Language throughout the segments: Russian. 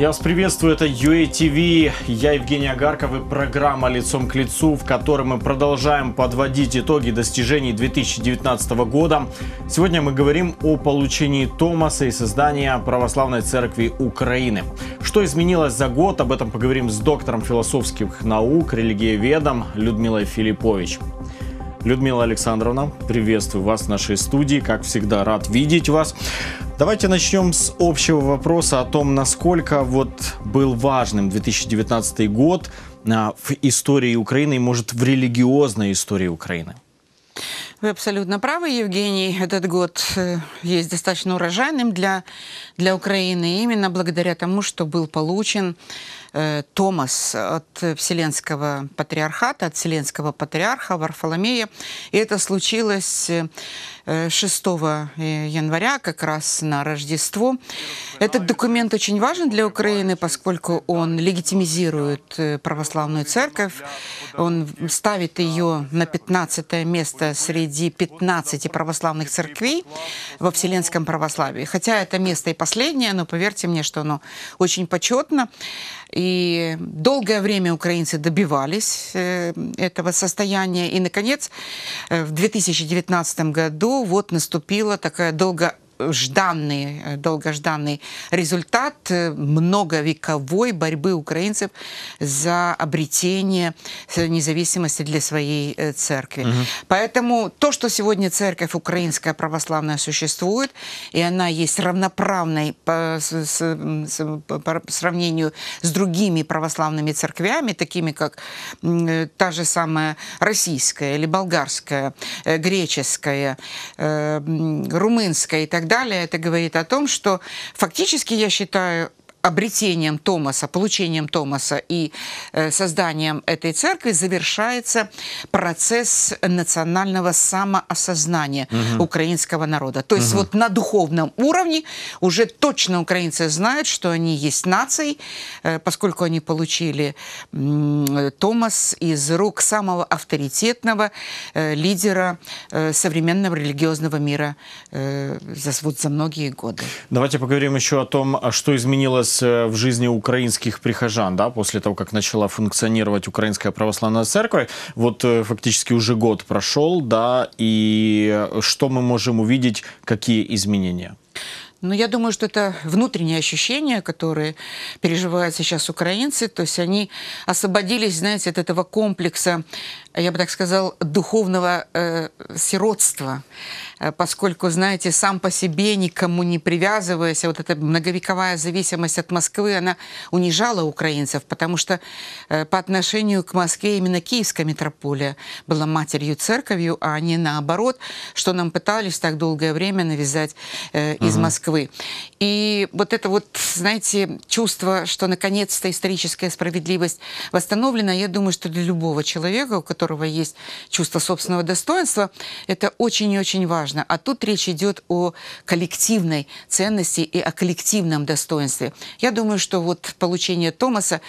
Я вас приветствую, это UATV, я Евгений Агарков и программа «Лицом к лицу», в которой мы продолжаем подводить итоги достижений 2019 года. Сегодня мы говорим о получении Томаса и создании Православной Церкви Украины. Что изменилось за год, об этом поговорим с доктором философских наук, религиоведом Людмилой Филиппович. Людмила Александровна, приветствую вас в нашей студии. Как всегда, рад видеть вас. Давайте начнем с общего вопроса о том, насколько вот был важным 2019 год а, в истории Украины и, может, в религиозной истории Украины. Вы абсолютно правы, Евгений. Этот год э, есть достаточно урожайным для, для Украины, именно благодаря тому, что был получен Э, Томас от Вселенского Патриархата, от Вселенского Патриарха Варфоломея. И это случилось 6 э, э, января, как раз на Рождество. Этот документ очень важен для Украины, поскольку он легитимизирует православную церковь, он ставит ее на 15 место среди 15 православных церквей во Вселенском православии. Хотя это место и последнее, но поверьте мне, что оно очень почетно. И долгое время украинцы добивались э, этого состояния. И, наконец, э, в 2019 году вот наступила такая долго э, жданный, долгожданный результат Э, многовековой борьбы украинцев за обретение независимости для своей э, церкви. Угу. Поэтому то, что сегодня церковь украинская православная существует, и она есть равноправной по, с, с, по сравнению с другими православными церквями, такими как э, та же самая российская или болгарская, греческая, румынская и так далее, это говорит о том, что фактически, я считаю, обретением Томаса, получением Томаса и э, созданием этой церкви завершается процесс национального самоосознания угу. украинского народа. То есть угу. вот на духовном уровне уже точно украинцы знают, что они есть нацией, э, поскольку они получили Томас из рук самого авторитетного э, лидера современного религиозного мира за, вот, за многие годы. Давайте поговорим еще о том, а что изменилось изменилось в жизни украинских прихожан, да, после того, как начала функционировать Украинская Православная Церковь? Вот э, фактически уже год прошел, да, и что мы можем увидеть, какие изменения? Ну, я думаю, что это внутренние ощущения, которые переживают сейчас украинцы. То есть они освободились, знаете, от этого комплекса я бы так сказал, духовного э, сиротства, э, поскольку, знаете, сам по себе, никому не привязываясь, вот эта многовековая зависимость от Москвы, она унижала украинцев, потому что э, по отношению к Москве именно киевская метрополия была матерью церковью, а не наоборот, что нам пытались так долгое время навязать э, из угу. Москвы. И вот это вот, знаете, чувство, что наконец-то историческая справедливость восстановлена, я думаю, что для любого человека, у которого которого есть чувство собственного достоинства, это очень и очень важно. А тут речь идет о коллективной ценности и о коллективном достоинстве. Я думаю, что вот получение Томаса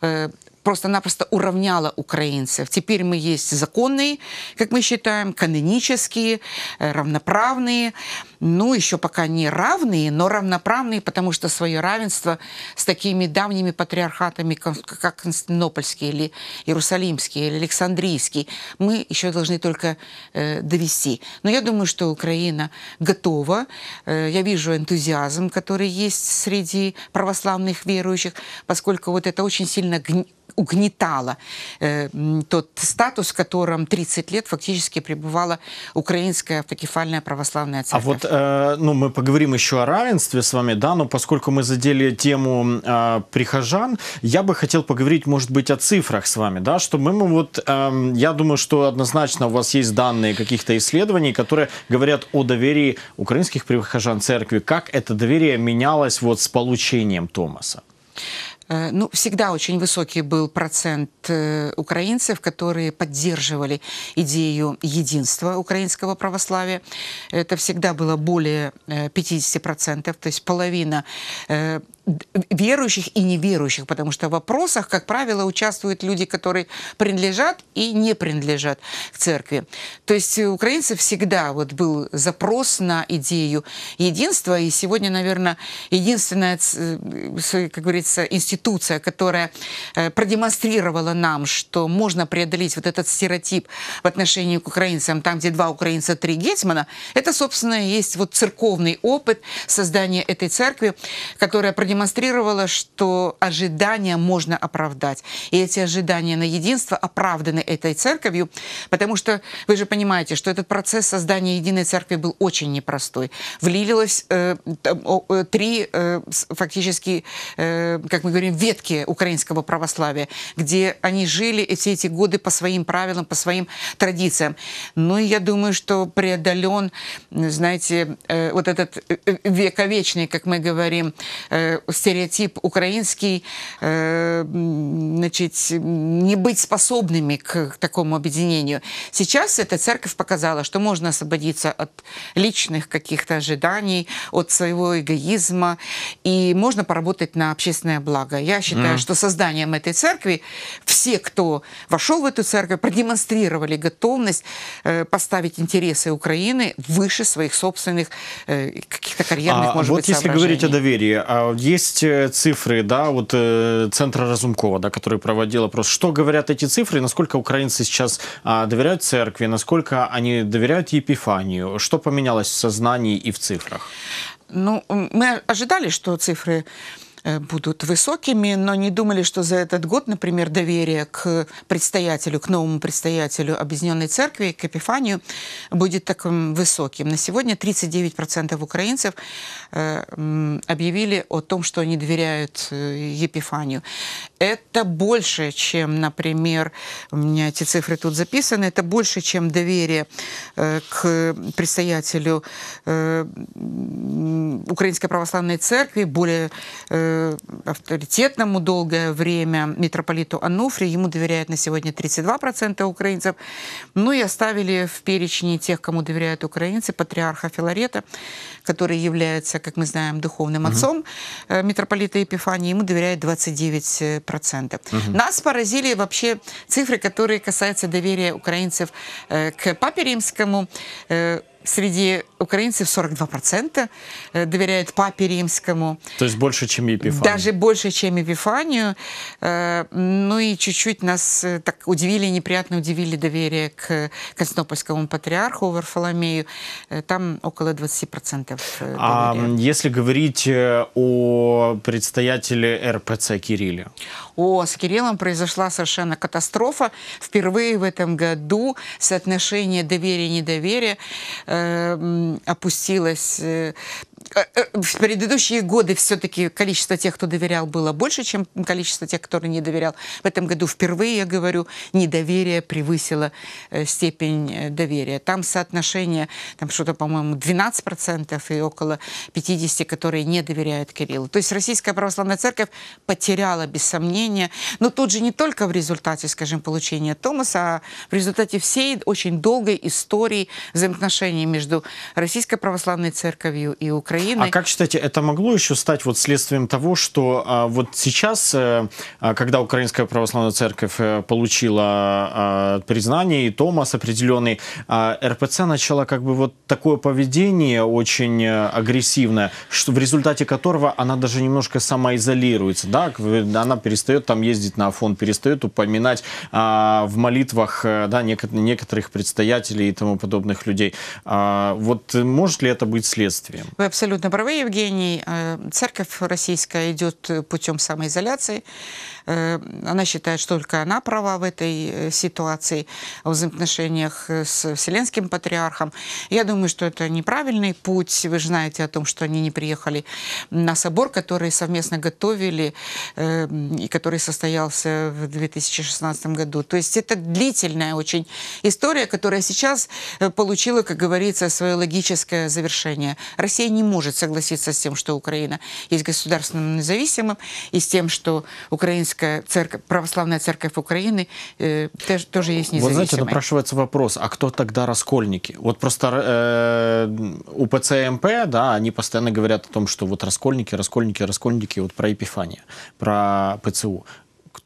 э, просто-напросто уравняла украинцев. Теперь мы есть законные, как мы считаем, канонические, э, равноправные, ну, еще пока не равные, но равноправные, потому что свое равенство с такими давними патриархатами, как Константинопольский или Иерусалимский или Александрийский, мы еще должны только э, довести. Но я думаю, что Украина готова. Э, я вижу энтузиазм, который есть среди православных верующих, поскольку вот это очень сильно угнетало э, тот статус, в котором 30 лет фактически пребывала украинская автокефальная православная церковь. А вот Э, ну, мы поговорим еще о равенстве с вами, да, но поскольку мы задели тему э, прихожан, я бы хотел поговорить, может быть, о цифрах с вами, да, что мы, мы вот, э, я думаю, что однозначно у вас есть данные каких-то исследований, которые говорят о доверии украинских прихожан церкви, как это доверие менялось вот с получением Томаса. Э, ну, всегда очень высокий был процент э, украинцев, которые поддерживали идею единства украинского православия. Это всегда было более 50%, э, то есть половина верующих и неверующих, потому что в вопросах, как правило, участвуют люди, которые принадлежат и не принадлежат к церкви. То есть у украинцев всегда вот был запрос на идею единства, и сегодня, наверное, единственная, э, как говорится, институция, которая э, продемонстрировала нам, что можно преодолеть вот этот стереотип в отношении к украинцам, там, где два украинца, три гетьмана, это, собственно, есть вот церковный опыт создания этой церкви, которая продемонстрировала продемонстрировала, что ожидания можно оправдать. И эти ожидания на единство оправданы этой церковью, потому что вы же понимаете, что этот процесс создания единой церкви был очень непростой. Влилилось э, э три э, фактически, э, как мы говорим, ветки украинского православия, где они жили все эти годы по своим правилам, по своим традициям. Ну и я думаю, что преодолен, знаете, э, вот этот э, э, вековечный, как мы говорим, э, стереотип украинский, э, значит, не быть способными к, такому объединению. Сейчас эта церковь показала, что можно освободиться от личных каких-то ожиданий, от своего эгоизма, и можно поработать на общественное благо. Я считаю, mm. что созданием этой церкви все, кто вошел в эту церковь, продемонстрировали готовность э, поставить интересы Украины выше своих собственных э, каких-то карьерных, а, может вот быть, Вот если говорить о доверии, а есть э, цифры, да, вот э, Центра Разумкова, да, который проводил опрос. Что говорят эти цифры? Насколько украинцы сейчас а, доверяют церкви? Насколько они доверяют Епифанию? Что поменялось в сознании и в цифрах? Ну, мы ожидали, что цифры Э, будут высокими, но не думали, что за этот год, например, доверие к предстоятелю, к новому предстоятелю Объединенной Церкви, к Эпифанию, будет таким высоким. На сегодня 39% украинцев э, объявили о том, что они доверяют э, Епифанию это больше, чем, например, у меня эти цифры тут записаны, это больше, чем доверие э, к предстоятелю э, Украинской Православной Церкви, более э, авторитетному долгое время митрополиту Ануфри. Ему доверяют на сегодня 32% украинцев. Ну и оставили в перечне тех, кому доверяют украинцы, патриарха Филарета, который является, как мы знаем, духовным отцом mm-hmm. митрополита Епифания Ему доверяют 29 3%. Угу. Нас поразили вообще цифры, которые касаются доверия украинцев э, к Папе Римскому. Э, Среди украинцев 42% э, доверяют папе римскому. То есть больше, чем Епифанию. Даже больше, чем Епифанию. Э, ну и чуть-чуть нас э, так удивили, неприятно удивили доверие к Константинопольскому патриарху Варфоломею. Там около 20% а, доверия. А если говорить о предстоятеле РПЦ Кирилле? О, с Кириллом произошла совершенно катастрофа. Впервые в этом году соотношение доверия-недоверия опустилась э, Э, э, в предыдущие годы все-таки количество тех, кто доверял, было больше, чем количество тех, которые не доверял. В этом году впервые, я говорю, недоверие превысило э, степень доверия. Там соотношение, там что-то, по-моему, 12% и около 50%, которые не доверяют Кириллу. То есть Российская Православная Церковь потеряла, без сомнения, но тут же не только в результате, скажем, получения Томаса, а в результате всей очень долгой истории взаимоотношений между Российской Православной Церковью и Украиной Украины. А как считаете, это могло еще стать вот следствием того, что а, вот сейчас, э, а, когда Украинская Православная Церковь э, получила а, признание и Томас определенный, а, РПЦ начала как бы вот такое поведение очень э, агрессивное, что в результате которого она даже немножко самоизолируется, да, она перестает там ездить на Афон, перестает упоминать а, в молитвах, да, некоторых предстоятелей и тому подобных людей. А, вот может ли это быть следствием? Вы абсолютно абсолютно правы, Евгений. Э, церковь российская идет путем самоизоляции. Э, она считает, что только она права в этой э, ситуации, в взаимоотношениях э, с Вселенским Патриархом. Я думаю, что это неправильный путь. Вы же знаете о том, что они не приехали на собор, который совместно готовили, эм, и который состоялся в 2016 году. То есть это длительная очень история, которая сейчас получила, как говорится, свое логическое завершение. Россия не может согласиться с тем, что Украина есть государственным независимым, и с тем, что украинская Украинская церковь, православная церковь Украины э, тоже, тоже есть независимая. Вот знаете, напрашивается вопрос, а кто тогда раскольники? Вот просто э, у ПЦМП, да, они постоянно говорят о том, что вот раскольники, раскольники, раскольники, вот про Епифания, про ПЦУ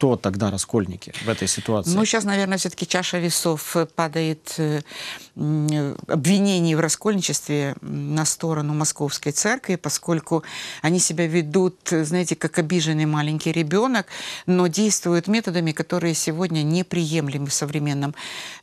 кто тогда раскольники в этой ситуации? Ну, сейчас, наверное, все-таки чаша весов э, падает э, обвинений в раскольничестве на сторону Московской Церкви, поскольку они себя ведут, знаете, как обиженный маленький ребенок, но действуют методами, которые сегодня неприемлемы в современном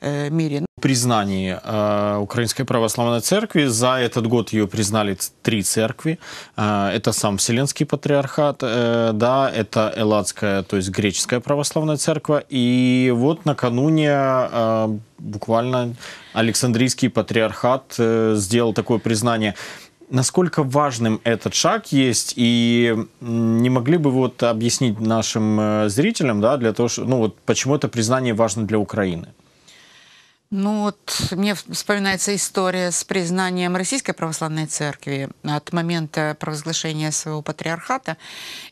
э, мире Признание э, Украинской Православной Церкви. За этот год ее признали три церкви. Э, это сам Вселенский Патриархат, э, да, это Элладская, то есть греческая Русская Православная Церковь. И вот накануне э, буквально Александрийский Патриархат э, сделал такое признание насколько важным этот шаг есть, и не могли бы вы вот объяснить нашим э, зрителям, да, для того, что, ну вот почему это признание важно для Украины? Ну вот мне вспоминается история с признанием Российской Православной Церкви от момента провозглашения своего патриархата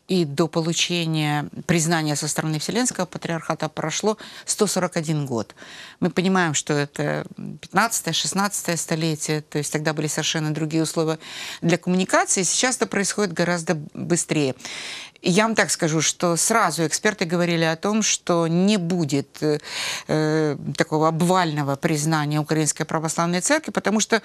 и до получения признания со стороны Вселенского Патриархата прошло 141 год. Мы понимаем, что это 15-16 столетие, то есть тогда были совершенно другие условия для коммуникации, сейчас это происходит гораздо быстрее. Я вам так скажу, что сразу эксперты говорили о том, что не будет э, э такого обвального признания Украинской Православной Церкви, потому что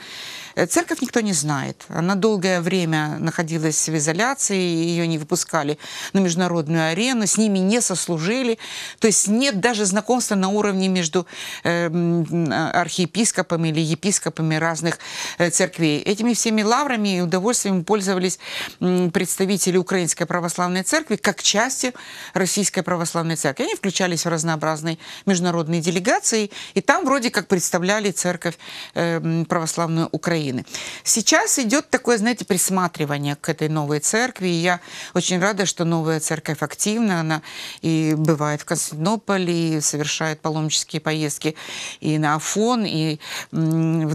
э, церковь никто не знает. Она долгое время находилась в изоляции, ее не выпускали на международную арену, с ними не сослужили. То есть нет даже знакомства на уровне между э, архиепископами или епископами разных э, церквей. Этими всеми лаврами и удовольствием пользовались э, представители Украинской Православной Церкви, церкви как части Российской Православной Церкви. Они включались в разнообразные международные делегации, и там вроде как представляли церковь э, православную Украины. Сейчас идет такое, знаете, присматривание к этой новой церкви, и я очень рада, что новая церковь активна, она и бывает в Константинополе, и совершает паломнические поездки и на Афон, и в,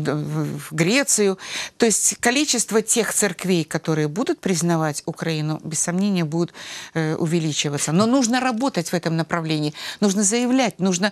в Грецию. То есть количество тех церквей, которые будут признавать Украину, без сомнения, будут Э, увеличиваться. Но нужно работать в этом направлении, нужно заявлять, нужно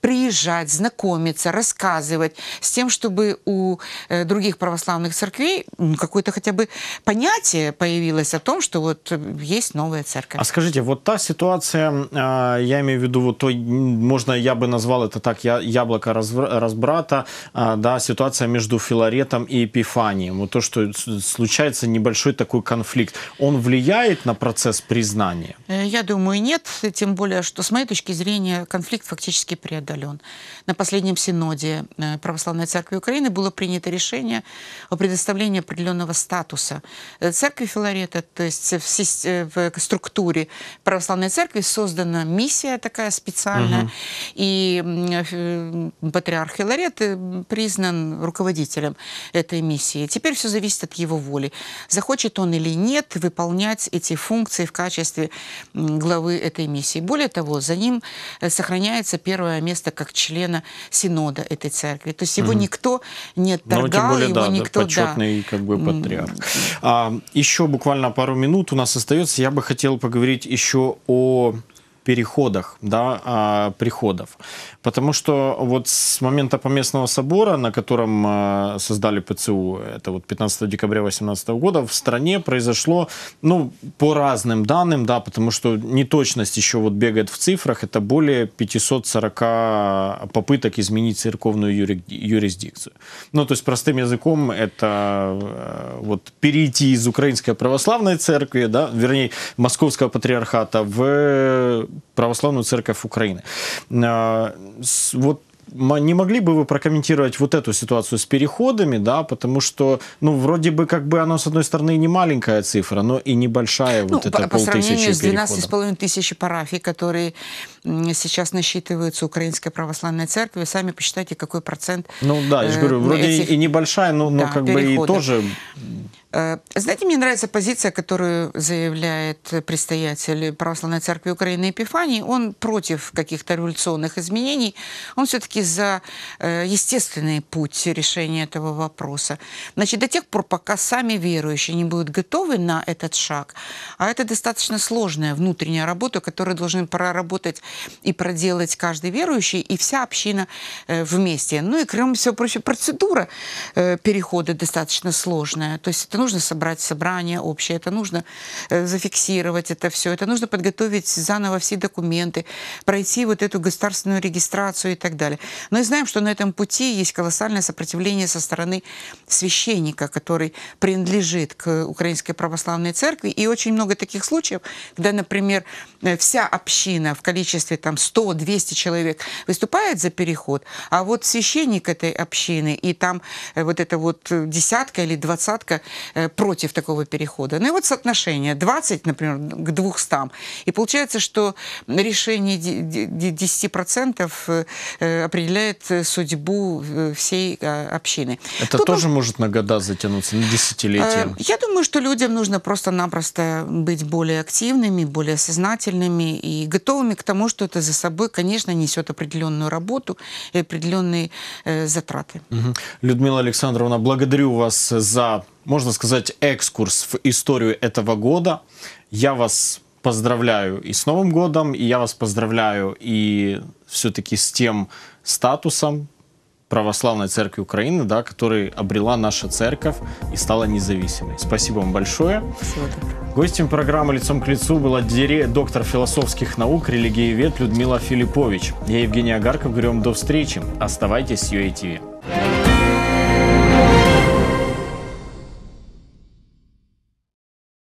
приезжать, знакомиться, рассказывать с тем, чтобы у э, других православных церквей какое-то хотя бы понятие появилось о том, что вот э, есть новая церковь. А скажите, вот та ситуация, а, я имею в виду, вот то, можно я бы назвал это так, я, яблоко разбрата, а, да, ситуация между Филаретом и Эпифанием, вот то, что случается небольшой такой конфликт, он влияет на процесс без признания? Э, я думаю, нет. Тем более, что с моей точки зрения конфликт фактически преодолен. На последнем синоде э, Православной Церкви Украины было принято решение о предоставлении определенного статуса э, церкви Филарета, то есть в, в структуре Православной Церкви создана миссия такая специальная, угу. и патриарх Филарет признан руководителем этой миссии. Теперь все зависит от его воли. Захочет он или нет выполнять эти функции в качестве главы этой миссии. Более того, за ним э, сохраняется первое место как члена синода этой церкви. То есть его mm. никто не отторгал, ну, тем более, его да, никто... Почетный как бы патриарх. А, еще буквально пару минут у нас остается. Я бы хотел поговорить еще о переходах, да, а, приходов. Потому что вот с момента Поместного собора, на котором а, создали ПЦУ, это вот 15 декабря 2018 года, в стране произошло, ну, по разным данным, да, потому что неточность еще вот бегает в цифрах, это более 540 попыток изменить церковную юрисдикцию. Ну, то есть простым языком это э, вот перейти из Украинской православной церкви, да, вернее, Московского патриархата в православную церковь Украины. А, вот не могли бы вы прокомментировать вот эту ситуацию с переходами, да, потому что, ну, вроде бы, как бы оно, с одной стороны, не маленькая цифра, но и небольшая ну, вот эта по, по сравнению с 12,5 тысяч парафий, которые сейчас насчитываются Украинской Православной Церкви, сами посчитайте, какой процент Ну, да, я же говорю, э, вроде этих, и небольшая, но, да, как переходов. бы и тоже Э, знаете, мне нравится позиция, которую заявляет э, предстоятель Православной Церкви Украины Епифаний. Он против каких-то революционных изменений. Он все-таки за э, естественный путь решения этого вопроса. Значит, до тех пор, пока сами верующие не будут готовы на этот шаг, а это достаточно сложная внутренняя работа, которую должны проработать и проделать каждый верующий и вся община вместе. Ну и, кроме всего прочего, процедура перехода достаточно сложная. То есть это нужно собрать собрание общее, это нужно э, зафиксировать это все, это нужно подготовить заново все документы, пройти вот эту государственную регистрацию и так далее. Но и знаем, что на этом пути есть колоссальное сопротивление со стороны священника, который принадлежит к Украинской Православной Церкви. И очень много таких случаев, когда, например, э, вся община в количестве там 100-200 человек выступает за переход, а вот священник этой общины и там э, вот эта вот десятка или двадцатка Э, против такого перехода. Ну и вот соотношение 20, например, к 200. И получается, что решение 10% э, э, определяет судьбу всей общины. Это Тут тоже он... может на года затянуться, на десятилетия. Я думаю, что людям нужно просто-напросто быть более активными, более сознательными и готовыми к тому, что это за собой, конечно, несет определенную работу и определенные затраты. Людмила Александровна, благодарю вас за можно сказать, экскурс в историю этого года. Я вас поздравляю и с Новым годом, и я вас поздравляю и все-таки с тем статусом Православной Церкви Украины, да, который обрела наша церковь и стала независимой. Спасибо вам большое. Гостем программы «Лицом к лицу» была доктор философских наук, религиовед Людмила Филиппович. Я Евгений Агарков. Говорю вам до встречи. Оставайтесь с UATV.